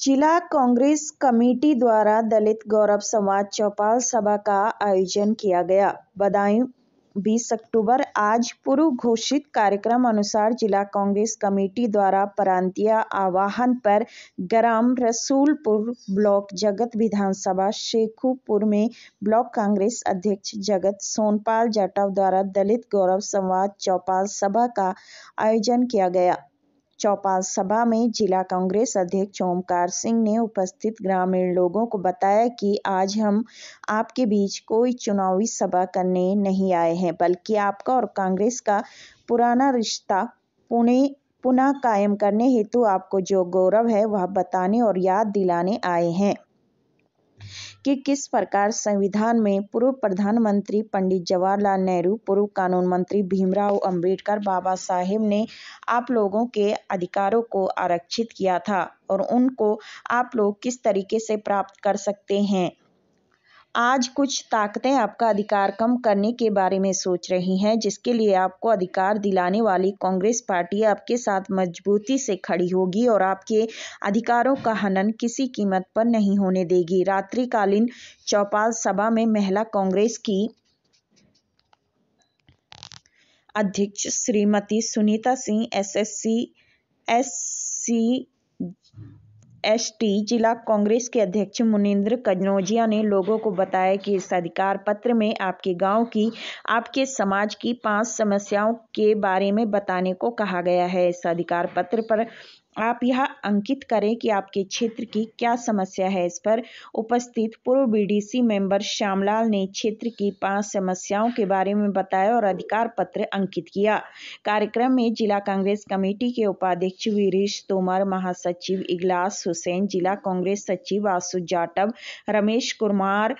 जिला कांग्रेस कमेटी द्वारा दलित गौरव संवाद चौपाल सभा का आयोजन किया गया बदायूं बीस अक्टूबर आज पूर्व घोषित कार्यक्रम अनुसार जिला कांग्रेस कमेटी द्वारा प्रांतीय आवाहन पर ग्राम रसूलपुर ब्लॉक जगत विधानसभा शेखुपुर में ब्लॉक कांग्रेस अध्यक्ष जगत सोनपाल जाटव द्वारा दलित गौरव संवाद चौपाल सभा का आयोजन किया गया चौपाल सभा में जिला कांग्रेस अध्यक्ष ओमकार सिंह ने उपस्थित ग्रामीण लोगों को बताया कि आज हम आपके बीच कोई चुनावी सभा करने नहीं आए हैं बल्कि आपका और कांग्रेस का पुराना रिश्ता पुणे पुनः कायम करने हेतु आपको जो गौरव है वह बताने और याद दिलाने आए हैं कि किस प्रकार संविधान में पूर्व प्रधानमंत्री पंडित जवाहरलाल नेहरू पूर्व कानून मंत्री भीमराव अंबेडकर बाबा साहेब ने आप लोगों के अधिकारों को आरक्षित किया था और उनको आप लोग किस तरीके से प्राप्त कर सकते हैं आज कुछ ताकतें आपका अधिकार कम करने के बारे में सोच रही हैं जिसके लिए आपको अधिकार दिलाने वाली कांग्रेस पार्टी आपके साथ मजबूती से खड़ी होगी और आपके अधिकारों का हनन किसी कीमत पर नहीं होने देगी रात्रिकालीन चौपाल सभा में महिला कांग्रेस की अध्यक्ष Shrimati Sunita Singh SSC SC ST जिला कांग्रेस के अध्यक्ष मुनिंद्र कजनोजिया ने लोगों को बताया कि इस अधिकार पत्र में आपके गांव की आपके समाज की पांच समस्याओं के बारे में बताने को कहा गया है इस अधिकार पत्र पर आप यह अंकित करें कि आपके क्षेत्र की क्या समस्या है इस पर उपस्थित पूर्व बीडीसी मेंबर श्यामलाल ने क्षेत्र की पांच समस्याओं के बारे में बताया और अधिकार पत्र अंकित किया कार्यक्रम में जिला कांग्रेस कमेटी के उपाध्यक्ष वीरेश तोमर महासचिव इगलास हुसैन जिला कांग्रेस सचिव आसू जाटव रमेश कुमार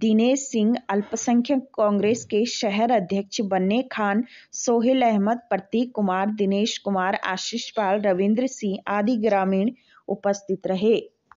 दिनेश सिंह अल्पसंख्यक कांग्रेस के शहर अध्यक्ष बन्ने खान सोहेल अहमद प्रतीक कुमार दिनेश कुमार आशीष पाल रविंद्र सिंह आदि ग्रामीण उपस्थित रहे